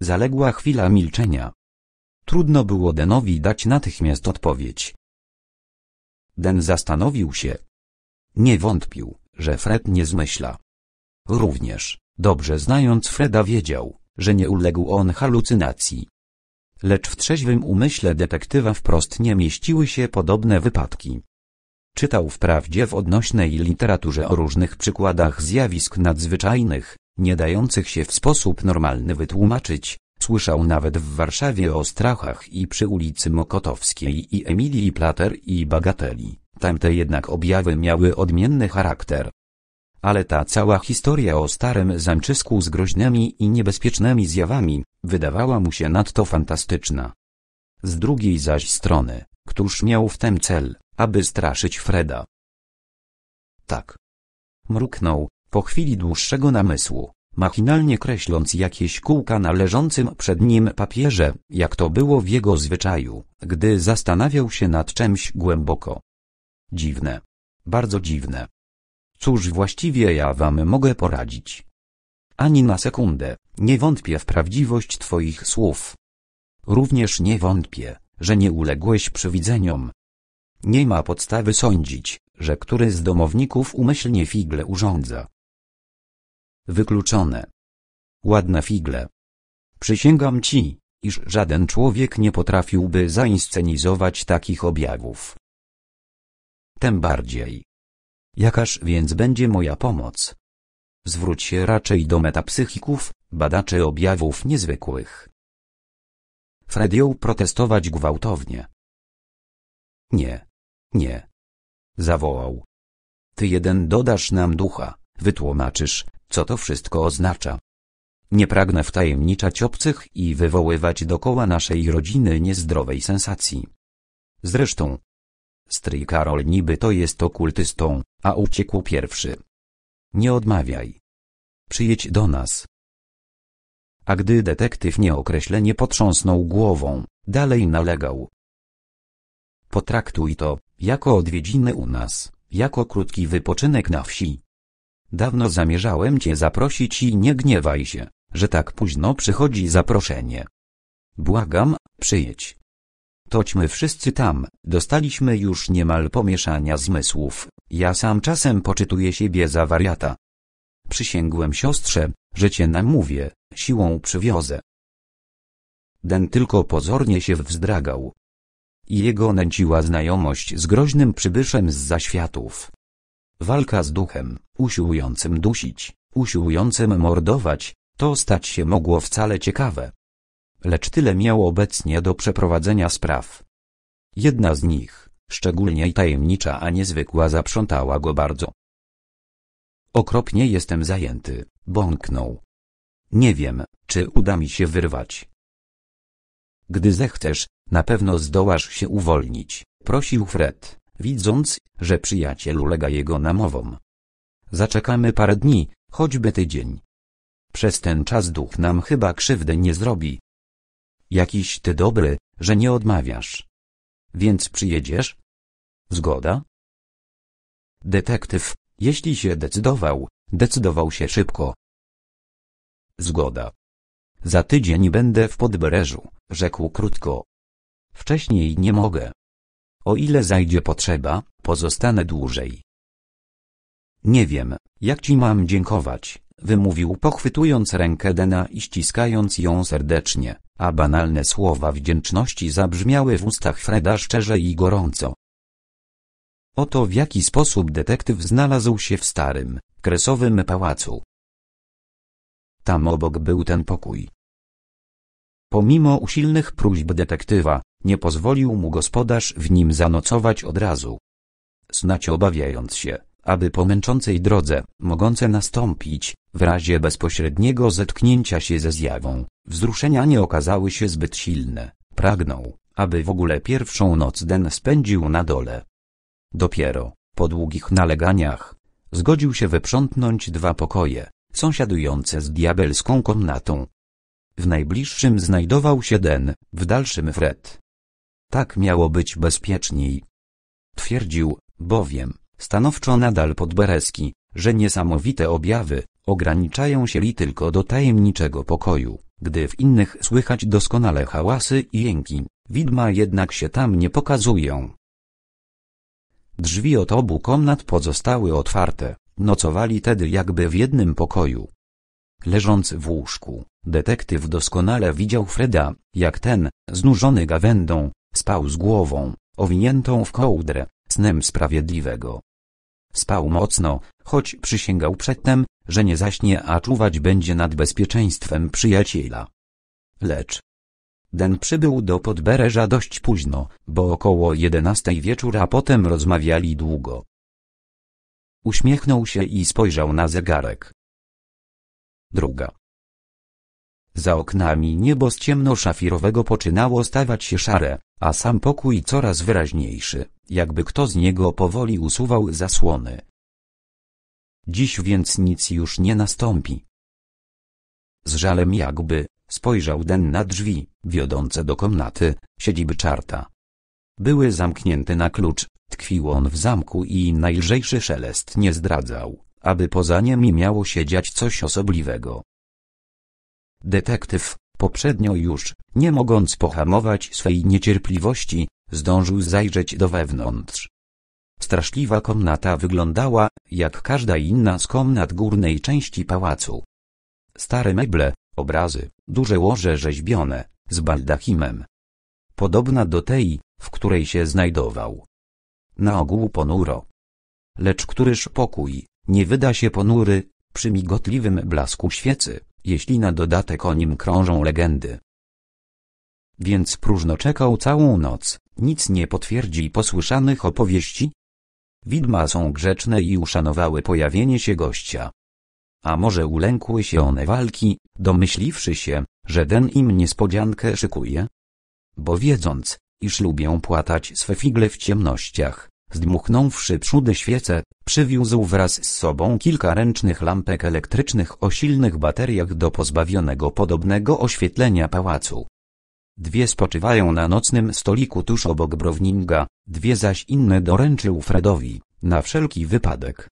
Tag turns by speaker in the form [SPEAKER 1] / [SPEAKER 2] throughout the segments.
[SPEAKER 1] Zaległa chwila milczenia. Trudno było Denowi dać natychmiast odpowiedź. Den zastanowił się. Nie wątpił, że Fred nie zmyśla. Również, dobrze znając Freda wiedział, że nie uległ on halucynacji. Lecz w trzeźwym umyśle detektywa wprost nie mieściły się podobne wypadki. Czytał wprawdzie w odnośnej literaturze o różnych przykładach zjawisk nadzwyczajnych, nie dających się w sposób normalny wytłumaczyć, słyszał nawet w Warszawie o strachach i przy ulicy Mokotowskiej i Emilii Plater i Bagateli, tamte jednak objawy miały odmienny charakter. Ale ta cała historia o starym zamczysku z groźnymi i niebezpiecznymi zjawami, wydawała mu się nadto fantastyczna. Z drugiej zaś strony, któż miał w tem cel, aby straszyć Freda? Tak. Mruknął, po chwili dłuższego namysłu, machinalnie kreśląc jakieś kółka na leżącym przed nim papierze, jak to było w jego zwyczaju, gdy zastanawiał się nad czymś głęboko. Dziwne. Bardzo dziwne. Cóż właściwie ja wam mogę poradzić? Ani na sekundę, nie wątpię w prawdziwość twoich słów. Również nie wątpię, że nie uległeś przewidzeniom. Nie ma podstawy sądzić, że który z domowników umyślnie figle urządza, Wykluczone. Ładne figle. Przysięgam ci, iż żaden człowiek nie potrafiłby zainscenizować takich objawów. Tym bardziej. Jakaż więc będzie moja pomoc? Zwróć się raczej do metapsychików, badaczy objawów niezwykłych. Fredio protestować gwałtownie. Nie. Nie. Zawołał. Ty jeden dodasz nam ducha, wytłumaczysz, co to wszystko oznacza. Nie pragnę wtajemniczać obcych i wywoływać dokoła naszej rodziny niezdrowej sensacji. Zresztą, stryj Karol niby to jest okultystą, a uciekł pierwszy. Nie odmawiaj. Przyjedź do nas. A gdy detektyw nieokreślenie potrząsnął głową, dalej nalegał. Potraktuj to, jako odwiedziny u nas, jako krótki wypoczynek na wsi. Dawno zamierzałem cię zaprosić i nie gniewaj się, że tak późno przychodzi zaproszenie. Błagam, przyjedź. Toćmy wszyscy tam, dostaliśmy już niemal pomieszania zmysłów, ja sam czasem poczytuję siebie za wariata. Przysięgłem siostrze, że cię namówię, siłą przywiozę. Den tylko pozornie się wzdragał. I jego nęciła znajomość z groźnym przybyszem z zaświatów. Walka z duchem, usiłującym dusić, usiłującym mordować, to stać się mogło wcale ciekawe. Lecz tyle miało obecnie do przeprowadzenia spraw. Jedna z nich, szczególnie tajemnicza a niezwykła zaprzątała go bardzo. Okropnie jestem zajęty, bąknął. Nie wiem, czy uda mi się wyrwać. Gdy zechcesz, na pewno zdołasz się uwolnić, prosił Fred widząc, że przyjaciel ulega jego namowom. Zaczekamy parę dni, choćby tydzień. Przez ten czas duch nam chyba krzywdy nie zrobi. Jakiś ty dobry, że nie odmawiasz. Więc przyjedziesz? Zgoda? Detektyw, jeśli się decydował, decydował się szybko. Zgoda. Za tydzień będę w podbreżu, rzekł krótko. Wcześniej nie mogę. O ile zajdzie potrzeba, pozostanę dłużej. Nie wiem, jak ci mam dziękować, wymówił pochwytując rękę Dena i ściskając ją serdecznie, a banalne słowa wdzięczności zabrzmiały w ustach Freda szczerze i gorąco. Oto w jaki sposób detektyw znalazł się w starym, kresowym pałacu. Tam obok był ten pokój. Pomimo usilnych próśb detektywa, nie pozwolił mu gospodarz w nim zanocować od razu. Snać obawiając się, aby po męczącej drodze, mogące nastąpić, w razie bezpośredniego zetknięcia się ze zjawą, wzruszenia nie okazały się zbyt silne, pragnął, aby w ogóle pierwszą noc den spędził na dole. Dopiero, po długich naleganiach, zgodził się wyprzątnąć dwa pokoje, sąsiadujące z diabelską komnatą. W najbliższym znajdował się den, w dalszym Fred. Tak miało być bezpieczniej. Twierdził, bowiem, stanowczo nadal Podbereski, że niesamowite objawy, ograniczają się li tylko do tajemniczego pokoju, gdy w innych słychać doskonale hałasy i jęki, widma jednak się tam nie pokazują. Drzwi od obu komnat pozostały otwarte, nocowali tedy jakby w jednym pokoju. Leżąc w łóżku, detektyw doskonale widział Freda, jak ten, znużony gawędą, Spał z głową, owiniętą w kołdrę, snem sprawiedliwego. Spał mocno, choć przysięgał przedtem, że nie zaśnie, a czuwać będzie nad bezpieczeństwem przyjaciela. Lecz Den przybył do Podbereża dość późno, bo około jedenastej a potem rozmawiali długo. Uśmiechnął się i spojrzał na zegarek. Druga. Za oknami niebo z ciemno-szafirowego poczynało stawać się szare, a sam pokój coraz wyraźniejszy, jakby kto z niego powoli usuwał zasłony. Dziś więc nic już nie nastąpi. Z żalem jakby, spojrzał Den na drzwi, wiodące do komnaty, siedziby czarta. Były zamknięte na klucz, tkwił on w zamku i najlżejszy szelest nie zdradzał, aby poza nimi miało siedziać coś osobliwego. Detektyw, poprzednio już, nie mogąc pohamować swej niecierpliwości, zdążył zajrzeć do wewnątrz. Straszliwa komnata wyglądała, jak każda inna z komnat górnej części pałacu. Stare meble, obrazy, duże łoże rzeźbione, z baldachimem. Podobna do tej, w której się znajdował. Na ogół ponuro. Lecz któryż pokój, nie wyda się ponury, przy migotliwym blasku świecy jeśli na dodatek o nim krążą legendy. Więc próżno czekał całą noc, nic nie potwierdzi posłyszanych opowieści? Widma są grzeczne i uszanowały pojawienie się gościa. A może ulękły się one walki, domyśliwszy się, że den im niespodziankę szykuje? Bo wiedząc, iż lubią płatać swe figle w ciemnościach, Zdmuchnąwszy przódy świecę, przywiózł wraz z sobą kilka ręcznych lampek elektrycznych o silnych bateriach do pozbawionego podobnego oświetlenia pałacu. Dwie spoczywają na nocnym stoliku tuż obok Browninga, dwie zaś inne doręczył Fredowi, na wszelki wypadek.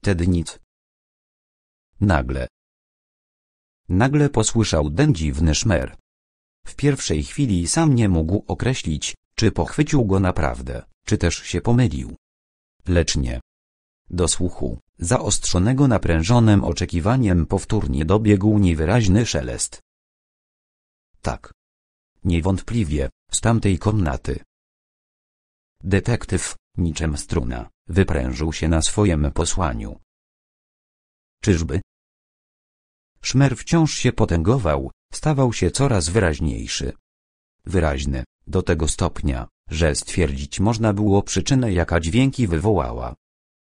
[SPEAKER 1] Te nic. Nagle. Nagle posłyszał ten dziwny szmer. W pierwszej chwili sam nie mógł określić, czy pochwycił go naprawdę, czy też się pomylił. Lecz nie. Do słuchu, zaostrzonego naprężonym oczekiwaniem powtórnie dobiegł niewyraźny szelest. Tak. Niewątpliwie, z tamtej komnaty. Detektyw, niczym struna, wyprężył się na swoim posłaniu. Czyżby? Szmer wciąż się potęgował, stawał się coraz wyraźniejszy. Wyraźny, do tego stopnia, że stwierdzić można było przyczynę jaka dźwięki wywołała.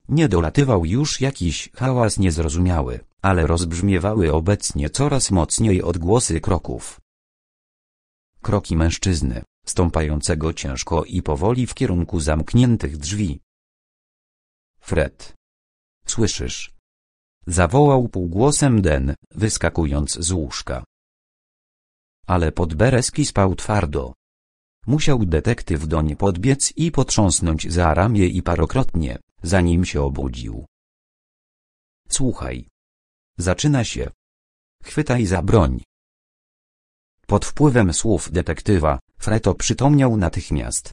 [SPEAKER 1] Nie dolatywał już jakiś hałas niezrozumiały, ale rozbrzmiewały obecnie coraz mocniej odgłosy kroków. Kroki mężczyzny, stąpającego ciężko i powoli w kierunku zamkniętych drzwi. Fred. Słyszysz? Zawołał półgłosem Den, wyskakując z łóżka. Ale podbereski spał twardo. Musiał detektyw doń podbiec i potrząsnąć za ramię i parokrotnie, zanim się obudził. Słuchaj. Zaczyna się. Chwytaj za broń. Pod wpływem słów detektywa, Freto przytomniał natychmiast.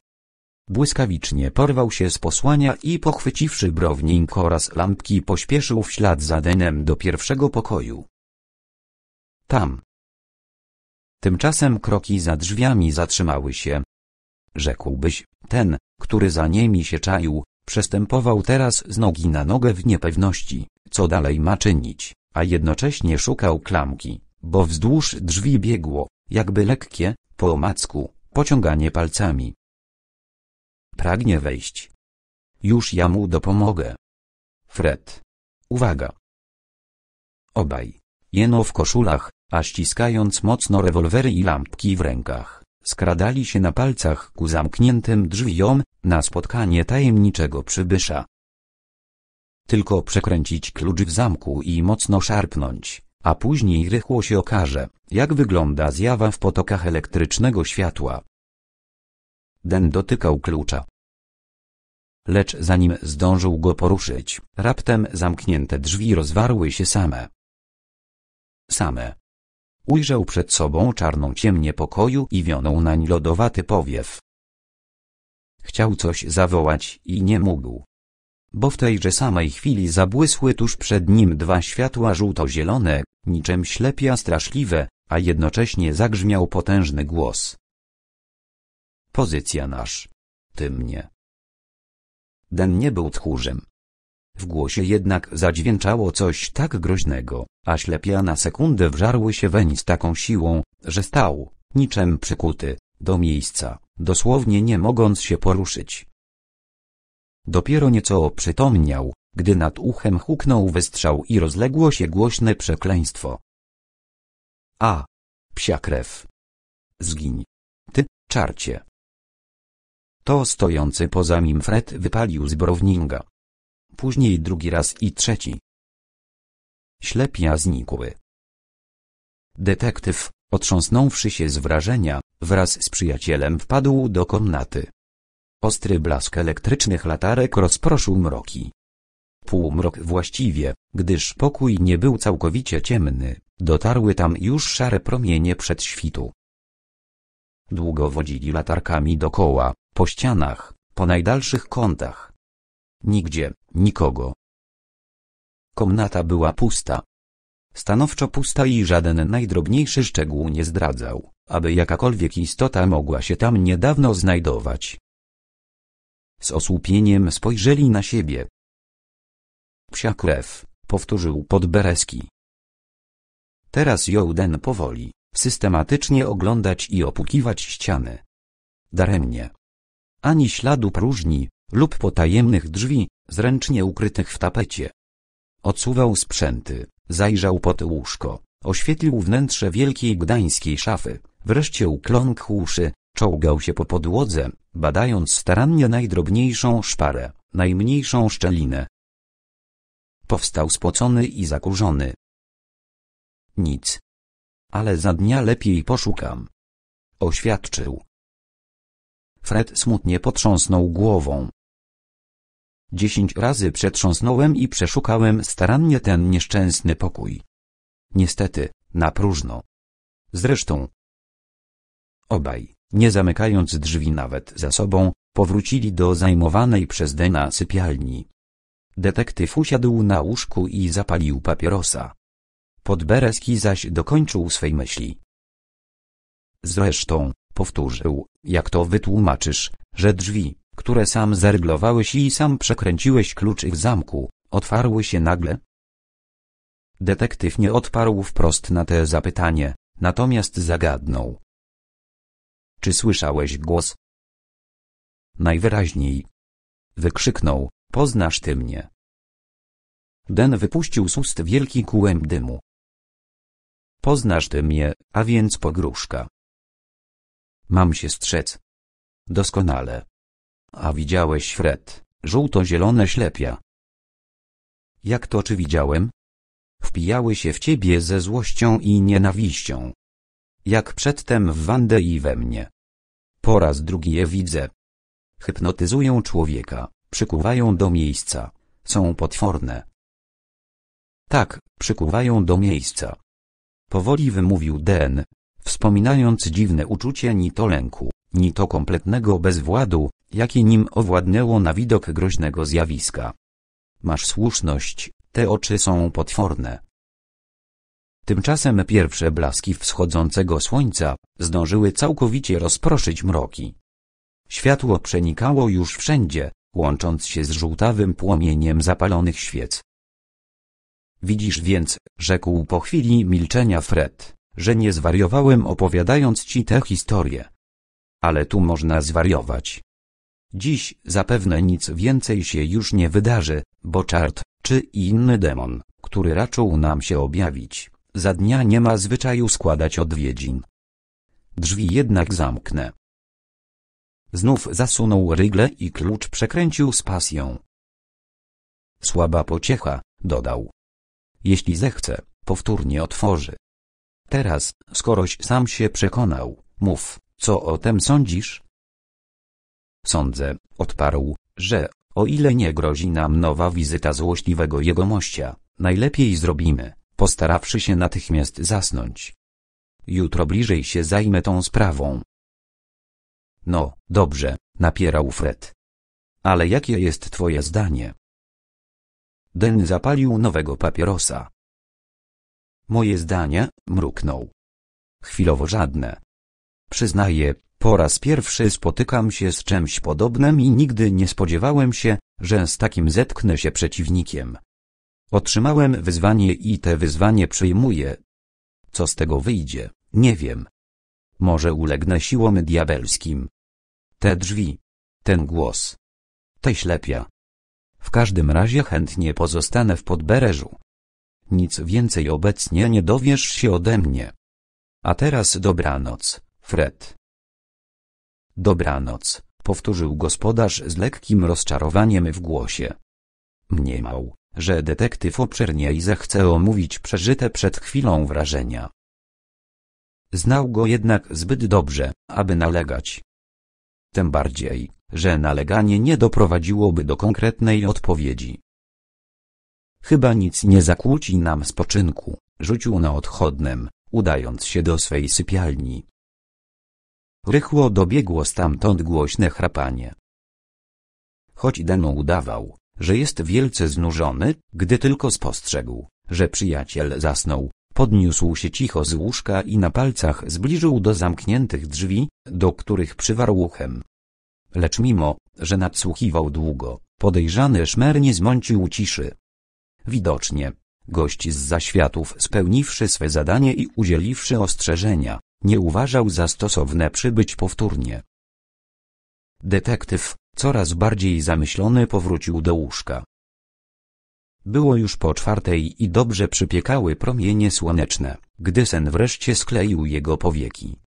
[SPEAKER 1] Błyskawicznie porwał się z posłania i pochwyciwszy brownik oraz lampki pośpieszył w ślad za Denem do pierwszego pokoju. Tam, Tymczasem kroki za drzwiami zatrzymały się. Rzekłbyś, ten, który za nimi się czaił, przestępował teraz z nogi na nogę w niepewności, co dalej ma czynić, a jednocześnie szukał klamki, bo wzdłuż drzwi biegło, jakby lekkie, po omacku, pociąganie palcami. Pragnie wejść. Już ja mu dopomogę. Fred. Uwaga. Obaj. Jeno w koszulach, a ściskając mocno rewolwery i lampki w rękach, skradali się na palcach ku zamkniętym drzwiom, na spotkanie tajemniczego przybysza. Tylko przekręcić klucz w zamku i mocno szarpnąć, a później rychło się okaże, jak wygląda zjawa w potokach elektrycznego światła. Den dotykał klucza. Lecz zanim zdążył go poruszyć, raptem zamknięte drzwi rozwarły się same. Same. Ujrzał przed sobą czarną ciemnię pokoju i wionął nań lodowaty powiew. Chciał coś zawołać i nie mógł. Bo w tejże samej chwili zabłysły tuż przed nim dwa światła żółto-zielone, niczym ślepia straszliwe, a jednocześnie zagrzmiał potężny głos. Pozycja nasz. Ty mnie. Den nie był tchórzem, w głosie jednak zadźwięczało coś tak groźnego, a ślepia na sekundę wżarły się weń z taką siłą, że stał, niczem przykuty, do miejsca, dosłownie nie mogąc się poruszyć. Dopiero nieco oprzytomniał, gdy nad uchem huknął wystrzał i rozległo się głośne przekleństwo. A! Psia krew! Zgiń! Ty, czarcie! To stojący poza nim Fred wypalił z Browninga, później drugi raz i trzeci. Ślepia znikły. Detektyw, otrząsnąwszy się z wrażenia, wraz z przyjacielem wpadł do komnaty. Ostry blask elektrycznych latarek rozproszył mroki. Półmrok właściwie, gdyż pokój nie był całkowicie ciemny, dotarły tam już szare promienie przed świtu. Długo wodzili latarkami dokoła, po ścianach, po najdalszych kątach. Nigdzie, nikogo. Komnata była pusta. Stanowczo pusta i żaden najdrobniejszy szczegół nie zdradzał, aby jakakolwiek istota mogła się tam niedawno znajdować. Z osłupieniem spojrzeli na siebie. Psia krew, powtórzył Podbereski. Teraz Jołden powoli, systematycznie oglądać i opukiwać ściany. Daremnie. Ani śladu próżni, lub potajemnych drzwi, zręcznie ukrytych w tapecie. Odsuwał sprzęty, zajrzał pod łóżko, oświetlił wnętrze wielkiej gdańskiej szafy, wreszcie ukląkł uszy, czołgał się po podłodze, badając starannie najdrobniejszą szparę, najmniejszą szczelinę. Powstał spocony i zakurzony. Nic. Ale za dnia lepiej poszukam. Oświadczył. Fred smutnie potrząsnął głową. Dziesięć razy przetrząsnąłem i przeszukałem starannie ten nieszczęsny pokój. Niestety, na próżno. Zresztą, obaj, nie zamykając drzwi nawet za sobą, powrócili do zajmowanej przez Dena sypialni. Detektyw usiadł na łóżku i zapalił papierosa. Podbereski zaś dokończył swej myśli. Zresztą, powtórzył, jak to wytłumaczysz, że drzwi, które sam zaryglowałeś i sam przekręciłeś klucz w zamku, otwarły się nagle? Detektyw nie odparł wprost na te zapytanie, natomiast zagadnął. Czy słyszałeś głos? Najwyraźniej. Wykrzyknął, poznasz ty mnie. Den wypuścił z ust wielki kółem dymu. Poznasz ty mnie, a więc pogróżka. Mam się strzec. Doskonale. A widziałeś Fred, żółto-zielone ślepia. Jak to czy widziałem? Wpijały się w ciebie ze złością i nienawiścią. Jak przedtem w Wandę i we mnie. Po raz drugi je widzę. Hypnotyzują człowieka, przykuwają do miejsca. Są potworne. Tak, przykuwają do miejsca. Powoli wymówił Den, wspominając dziwne uczucie ni to lęku, ni to kompletnego bezwładu, jakie nim owładnęło na widok groźnego zjawiska. Masz słuszność, te oczy są potworne. Tymczasem pierwsze blaski wschodzącego słońca zdążyły całkowicie rozproszyć mroki. Światło przenikało już wszędzie, łącząc się z żółtawym płomieniem zapalonych świec. Widzisz więc, rzekł po chwili milczenia Fred, że nie zwariowałem opowiadając ci tę historię. Ale tu można zwariować. Dziś zapewne nic więcej się już nie wydarzy, bo czart, czy inny demon, który raczył nam się objawić, za dnia nie ma zwyczaju składać odwiedzin. Drzwi jednak zamknę. Znów zasunął rygle i klucz przekręcił z pasją. Słaba pociecha, dodał. Jeśli zechce, powtórnie otworzy. Teraz, skoroś sam się przekonał, mów, co o tem sądzisz? Sądzę, odparł, że, o ile nie grozi nam nowa wizyta złośliwego jegomościa, najlepiej zrobimy, postarawszy się natychmiast zasnąć. Jutro bliżej się zajmę tą sprawą. No, dobrze, napierał Fred. Ale jakie jest twoje zdanie? Den zapalił nowego papierosa. Moje zdanie, mruknął. Chwilowo żadne. Przyznaję, po raz pierwszy spotykam się z czymś podobnym i nigdy nie spodziewałem się, że z takim zetknę się przeciwnikiem. Otrzymałem wyzwanie i te wyzwanie przyjmuję. Co z tego wyjdzie, nie wiem. Może ulegnę siłom diabelskim. Te drzwi. Ten głos. Te ślepia. W każdym razie chętnie pozostanę w podbereżu. Nic więcej obecnie nie dowiesz się ode mnie. A teraz dobranoc, Fred. Dobranoc, powtórzył gospodarz z lekkim rozczarowaniem w głosie. Mniemał, że detektyw obszerniej zechce omówić przeżyte przed chwilą wrażenia. Znał go jednak zbyt dobrze, aby nalegać. Tym bardziej, że naleganie nie doprowadziłoby do konkretnej odpowiedzi. Chyba nic nie zakłóci nam spoczynku, rzucił na odchodnem, udając się do swej sypialni. Rychło dobiegło stamtąd głośne chrapanie. Choć Deno udawał, że jest wielce znużony, gdy tylko spostrzegł, że przyjaciel zasnął, podniósł się cicho z łóżka i na palcach zbliżył do zamkniętych drzwi, do których przywarł uchem. Lecz mimo, że nadsłuchiwał długo, podejrzany szmer nie zmącił ciszy. Widocznie, gość z zaświatów spełniwszy swe zadanie i udzieliwszy ostrzeżenia, nie uważał za stosowne przybyć powtórnie. Detektyw, coraz bardziej zamyślony powrócił do łóżka. Było już po czwartej i dobrze przypiekały promienie słoneczne, gdy sen wreszcie skleił jego powieki.